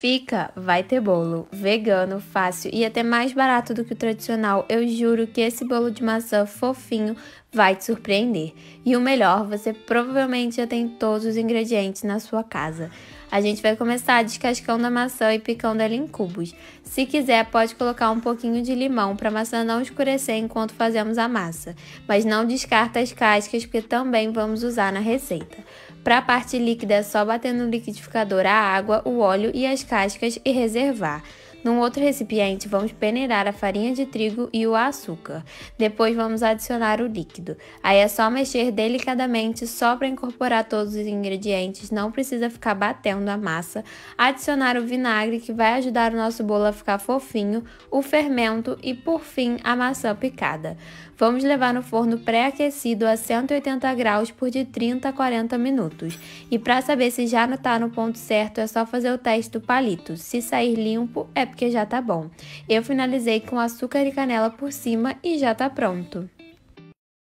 Fica, vai ter bolo, vegano, fácil e até mais barato do que o tradicional. Eu juro que esse bolo de maçã fofinho vai te surpreender. E o melhor, você provavelmente já tem todos os ingredientes na sua casa. A gente vai começar descascando a maçã e picando ela em cubos. Se quiser, pode colocar um pouquinho de limão para a maçã não escurecer enquanto fazemos a massa. Mas não descarta as cascas, porque também vamos usar na receita. Para a parte líquida, é só bater no liquidificador a água, o óleo e as cascas e reservar. Num outro recipiente, vamos peneirar a farinha de trigo e o açúcar. Depois vamos adicionar o líquido. Aí é só mexer delicadamente só para incorporar todos os ingredientes, não precisa ficar batendo a massa. Adicionar o vinagre que vai ajudar o nosso bolo a ficar fofinho, o fermento e por fim a maçã picada. Vamos levar no forno pré-aquecido a 180 graus por de 30 a 40 minutos. E para saber se já não está no ponto certo, é só fazer o teste do palito. Se sair limpo, é porque já tá bom. Eu finalizei com açúcar e canela por cima e já tá pronto.